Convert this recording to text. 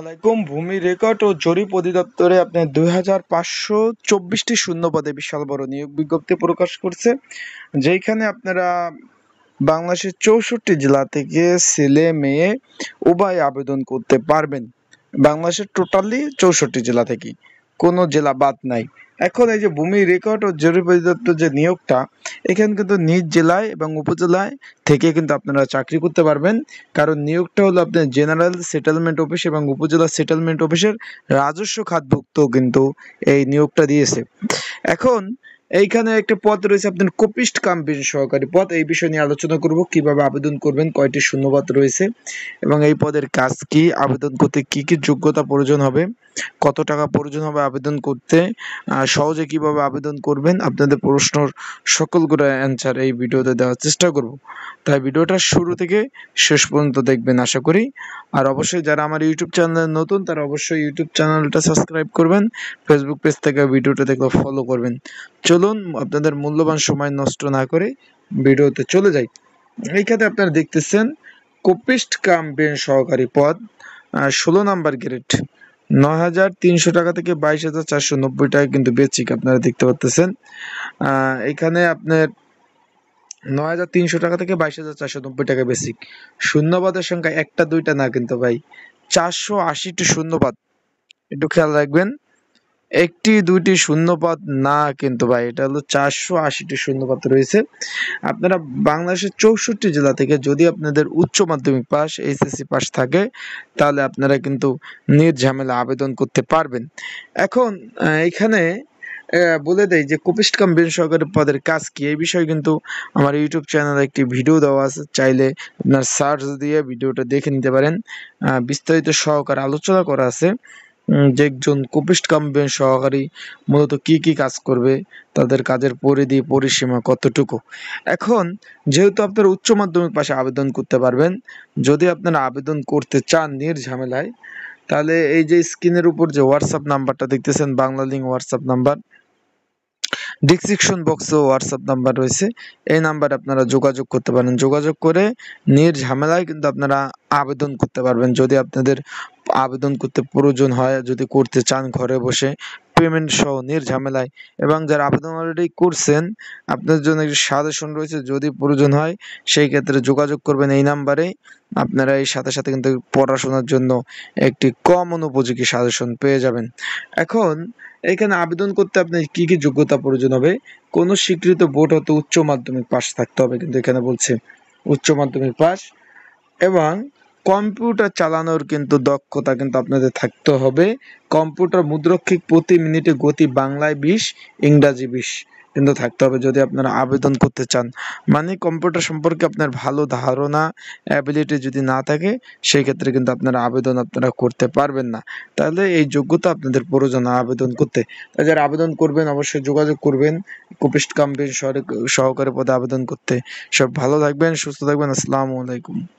আলাইকুম ভূমি রেকর্ড ও জরিপ অধিদপ্তরে আপনার দুই হাজার পাঁচশো চব্বিশটি শূন্যপদে বিশাল বড় নিয়োগ বিজ্ঞপ্তি প্রকাশ করছে যেখানে আপনারা বাংলাদেশের চৌষট্টি জেলা থেকে ছেলে মেয়ে উভয় আবেদন করতে পারবেন বাংলাদেশের টোটালি চৌষট্টি জেলা থেকেই কোনো জেলা বাদ নাই এখন এই যে ভূমি রেকর্ড ও জরিপ অধিদপ্তর যে নিয়োগটা এখানে কিন্তু নিজ জেলায় এবং উপজেলায় থেকে কিন্তু আপনারা চাকরি করতে পারবেন কারণ নিয়োগটা হলো আপনার জেনারেল সেটেলমেন্ট অফিস এবং উপজেলা সেটেলমেন্ট অফিসের রাজস্ব খাতভুক্ত কিন্তু এই নিয়োগটা দিয়েছে এখন এইখানে একটা পদ রয়েছে আপনার কপিস্ট কাম সহকারী পদ এই বিষয় নিয়ে আলোচনা করব কিভাবে আবেদন করবেন কয়টি শূন্যপদ রয়েছে এবং এই পদের কাজ কি আবেদন করতে কি কি যোগ্যতা প্রয়োজন হবে কত টাকা প্রয়োজন হবে আবেদন করতে সহজে কিভাবে আবেদন করবেন আপনাদের প্রশ্নর সকলগুলো অ্যান্সার এই ভিডিওতে দেওয়ার চেষ্টা করব তাই ভিডিওটা শুরু থেকে শেষ পর্যন্ত দেখবেন আশা করি আর অবশ্যই যারা আমার ইউটিউব চ্যানেলে নতুন তারা অবশ্যই ইউটিউব চ্যানেলটা সাবস্ক্রাইব করবেন ফেসবুক পেজ থেকে ভিডিওটা দেখলে ফলো করবেন চলুন আপনাদের মূল্যবান সময় নষ্ট না করে ভিডিওতে চলে যাই এইখানে আপনারা দেখতেছেন কোপিস্ট কাম সহকারী পদ ষোলো নাম্বার গ্রেড নয় হাজার তিনশো টাকা থেকে বাইশ হাজার চারশো নব্বই টাকা কিন্তু বেচিক আপনারা দেখতে পাচ্ছেন এখানে আপনার নয় হাজার তিনশো টাকা থেকে বাইশ হাজার চারশো নব্বই টাকা বেসিক শূন্যবাদের সংখ্যা একটা দুইটা না কিন্তু ভাই চারশো আশিটি শূন্যবাদ একটু খেয়াল রাখবেন একটি দুইটি পদ না কিন্তু ভাই এটা হলো চারশো আশিটি শূন্যপদ রয়েছে আপনারা বাংলাদেশের চৌষট্টি জেলা থেকে যদি আপনাদের উচ্চ মাধ্যমিক পাস এইচএসসি পাস থাকে তাহলে আপনারা কিন্তু নির্ঝামেলা আবেদন করতে পারবেন এখন এখানে বলে দেয় যে কোপিস্ট কম্বিন সরকারের পদের কাজ কি এই বিষয়ে কিন্তু আমার ইউটিউব চ্যানেলে একটি ভিডিও দেওয়া আছে চাইলে আপনার সার্চ দিয়ে ভিডিওটা দেখে নিতে পারেন বিস্তারিত সহকারে আলোচনা করা আছে যে একজন কোপিস্ট কাম্পেন সহকারী মূলত কি কি কাজ করবে তাদের কাজের পরিধি পরিসীমা কতটুকু এখন যেহেতু আপনারা উচ্চ মাধ্যমিক পাশে আবেদন করতে পারবেন যদি আপনারা আবেদন করতে চান নির্ঝামেলায় তাহলে এই যে স্ক্রিনের উপর যে হোয়াটসঅ্যাপ নাম্বারটা দেখতেছেন বাংলা হোয়াটসঅ্যাপ নাম্বার ডিসক্রিপশন বক্সেও হোয়াটসঅ্যাপ নাম্বার রয়েছে এই নাম্বারে আপনারা যোগাযোগ করতে পারেন যোগাযোগ করে ঝামেলায় কিন্তু আপনারা আবেদন করতে পারবেন যদি আপনাদের আবেদন করতে প্রয়োজন হয় যদি করতে চান ঘরে বসে পেমেন্ট সহ নির্ঝামেলায় এবং যারা আবেদন অলরেডি করছেন আপনার জন্য একটি সাজেশন রয়েছে যদি প্রয়োজন হয় সেই ক্ষেত্রে যোগাযোগ করবেন এই নাম্বারে আপনারা এই সাথে সাথে কিন্তু পড়াশোনার জন্য একটি কম অনুপযোগী সাজেশন পেয়ে যাবেন এখন এখানে আবেদন করতে আপনি কি কি যোগ্যতা প্রয়োজন হবে কোনো স্বীকৃত বোর্ড হতে উচ্চ মাধ্যমিক পাস থাকতে হবে কিন্তু এখানে বলছে উচ্চ মাধ্যমিক পাস এবং কম্পিউটার চালানোর কিন্তু দক্ষতা কিন্তু আপনাদের থাকতে হবে কম্পিউটার মুদ্রক্ষিক প্রতি মিনিটে গতি বাংলায় বিশ ইংরাজি বিশ কিন্তু থাকতে হবে যদি আপনারা আবেদন করতে চান মানে কম্পিউটার সম্পর্কে আপনার ভালো ধারণা অ্যাবিলিটি যদি না থাকে সেই ক্ষেত্রে কিন্তু আপনারা আবেদন আপনারা করতে পারবেন না তাহলে এই যোগ্যতা আপনাদের প্রয়োজন আবেদন করতে তাই যারা আবেদন করবেন অবশ্যই যোগাযোগ করবেন কুপিস্ট কাম্পেন সহকারে পদে আবেদন করতে সব ভালো থাকবেন সুস্থ থাকবেন আসসালামু আলাইকুম